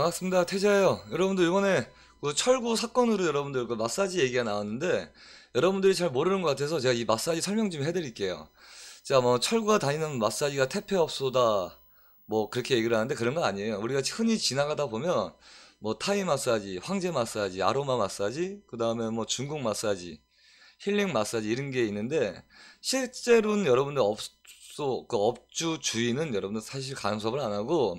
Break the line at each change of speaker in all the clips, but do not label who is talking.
반갑습니다. 태자예요. 여러분들 이번에 그 철구 사건으로 여러분들 그 마사지 얘기가 나왔는데 여러분들이 잘 모르는 것 같아서 제가 이 마사지 설명 좀 해드릴게요. 자, 뭐 철구가 다니는 마사지가 태폐업소다 뭐 그렇게 얘기를 하는데 그런 거 아니에요. 우리가 흔히 지나가다 보면 뭐 타이 마사지, 황제 마사지, 아로마 마사지, 그 다음에 뭐 중국 마사지, 힐링 마사지 이런 게 있는데 실제로는 여러분들 업소 그 업주 주인은 여러분들 사실 간섭을 안 하고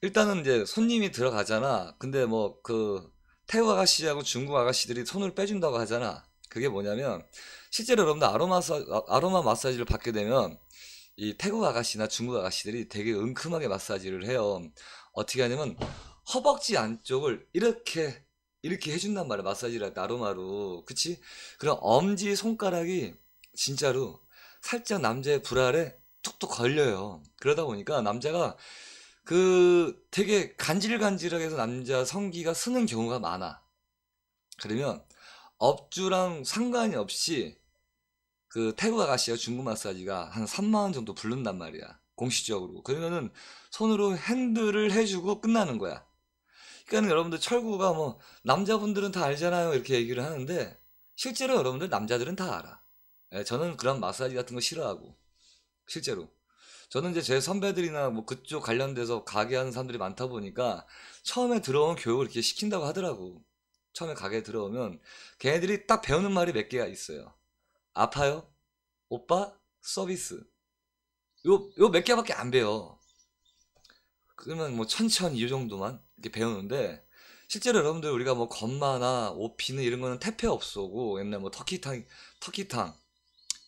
일단은 이제 손님이 들어가잖아. 근데 뭐 그 태국 아가씨하고 중국 아가씨들이 손을 빼준다고 하잖아. 그게 뭐냐면 실제로 여러분들 아로마 사, 아, 아로마 마사지를 받게 되면 이 태국 아가씨나 중국 아가씨들이 되게 은큼하게 마사지를 해요. 어떻게 하냐면 허벅지 안쪽을 이렇게 이렇게 해준단 말이야 마사지를 나로마로 그치? 그럼 엄지 손가락이 진짜로 살짝 남자의 불알에 툭툭 걸려요. 그러다 보니까 남자가 그 되게 간질간질하게 서 남자 성기가 쓰는 경우가 많아. 그러면 업주랑 상관이 없이 그 태국 아가씨가 중국 마사지가 한 3만 원 정도 부른단 말이야. 공식적으로. 그러면은 손으로 핸들을 해주고 끝나는 거야. 그러니까 여러분들 철구가 뭐 남자분들은 다 알잖아요 이렇게 얘기를 하는데 실제로 여러분들 남자들은 다 알아. 예, 저는 그런 마사지 같은 거 싫어하고 실제로 저는 이제 제 선배들이나 뭐 그쪽 관련돼서 가게 하는 사람들이 많다 보니까 처음에 들어온 교육을 이렇게 시킨다고 하더라고. 처음에 가게 들어오면 걔네들이 딱 배우는 말이 몇 개가 있어요. 아파요? 오빠? 서비스. 요, 요 몇 개밖에 안 배워. 그러면 뭐 천천히 이 정도만 이렇게 배우는데 실제로 여러분들 우리가 뭐 건마나 오피는 이런 거는 태페 업소고 옛날 뭐 터키탕 터키탕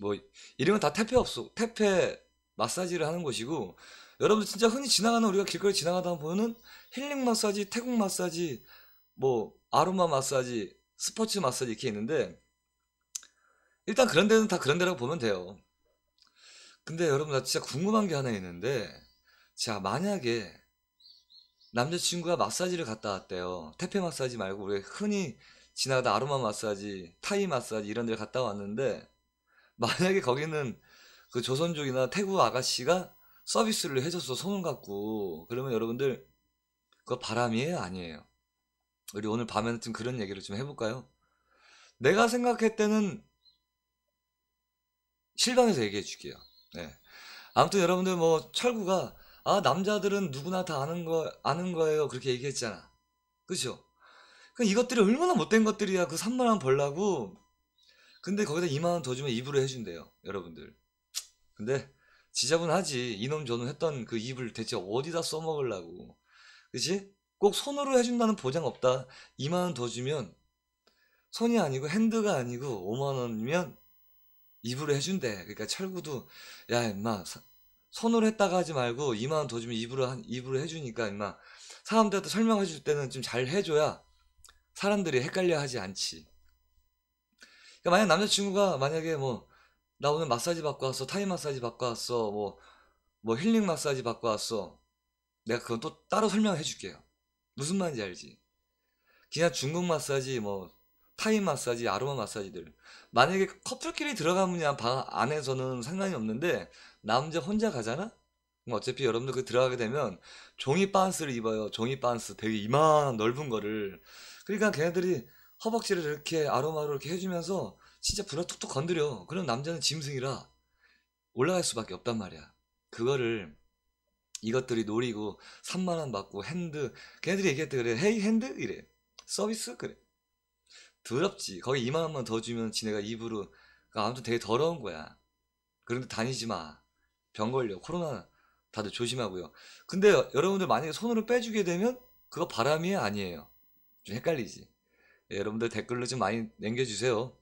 뭐 이런 건다 태페 업소 태페 마사지를 하는 곳이고 여러분들 진짜 흔히 지나가는 우리가 길거리 지나가다 보면은 힐링 마사지, 태국 마사지, 뭐 아로마 마사지, 스포츠 마사지 이렇게 있는데 일단 그런 데는 다 그런 데라고 보면 돼요. 근데 여러분 나 진짜 궁금한 게 하나 있는데 자 만약에 남자친구가 마사지를 갔다 왔대요. 태페 마사지 말고 우리 흔히 지나가다 아로마 마사지, 타이 마사지 이런 데를 갔다 왔는데 만약에 거기는 그 조선족이나 태국 아가씨가 서비스를 해줘서 손을 갖고 그러면 여러분들 그거 바람이에요 아니에요 우리 오늘 밤에는 좀 그런 얘기를 좀 해볼까요 내가 생각할 때는 실방에서 얘기해 줄게요 네. 아무튼 여러분들 뭐 철구가 아 남자들은 누구나 다 아는 거 아는 거예요 그렇게 얘기했잖아 그죠 그 이것들이 얼마나 못된 것들이야 그 3만원 벌라고 근데 거기다 2만원 더 주면 입으로 해준대요 여러분들 근데 지저분하지. 이놈 저놈 했던 그 입을 대체 어디다 써먹으려고. 그치? 꼭 손으로 해준다는 보장 없다. 2만원 더 주면 손이 아니고 핸드가 아니고 5만원이면 입으로 해준대. 그러니까 철구도 야 임마 손으로 했다가 하지 말고 2만원 더 주면 입으로 한, 입으로 해주니까 임마 사람들한테 설명해 줄 때는 좀 잘 해줘야 사람들이 헷갈려 하지 않지. 그러니까 만약 남자친구가 만약에 뭐나 오늘 마사지 받고 왔어. 타이 마사지 받고 왔어. 뭐, 뭐 힐링 마사지 받고 왔어. 내가 그건 또 따로 설명해 줄게요. 무슨 말인지 알지? 그냥 중국 마사지, 뭐, 타이 마사지, 아로마 마사지들. 만약에 커플끼리 들어가면 방 안에서는 상관이 없는데, 남자 혼자 가잖아? 그럼 어차피 여러분들 그 들어가게 되면 종이 반스를 입어요. 종이 반스. 되게 이만한 넓은 거를. 그러니까 걔네들이 허벅지를 이렇게 아로마로 이렇게 해주면서 진짜 분화 툭툭 건드려. 그럼 남자는 짐승이라 올라갈 수밖에 없단 말이야. 그거를 이것들이 노리고 3만원 받고 핸드 걔네들이 얘기했대 그래 헤이 핸드 이래 서비스 그래 더럽지 거기 2만원만 더 주면 지네가 입으로 그러니까 아무튼 되게 더러운 거야 그런데 다니지 마병 걸려 코로나 다들 조심하고요 근데 여러분들 만약에 손으로 빼주게 되면 그거 바람이 아니에요 좀 헷갈리지 예, 여러분들 댓글로 좀 많이 남겨주세요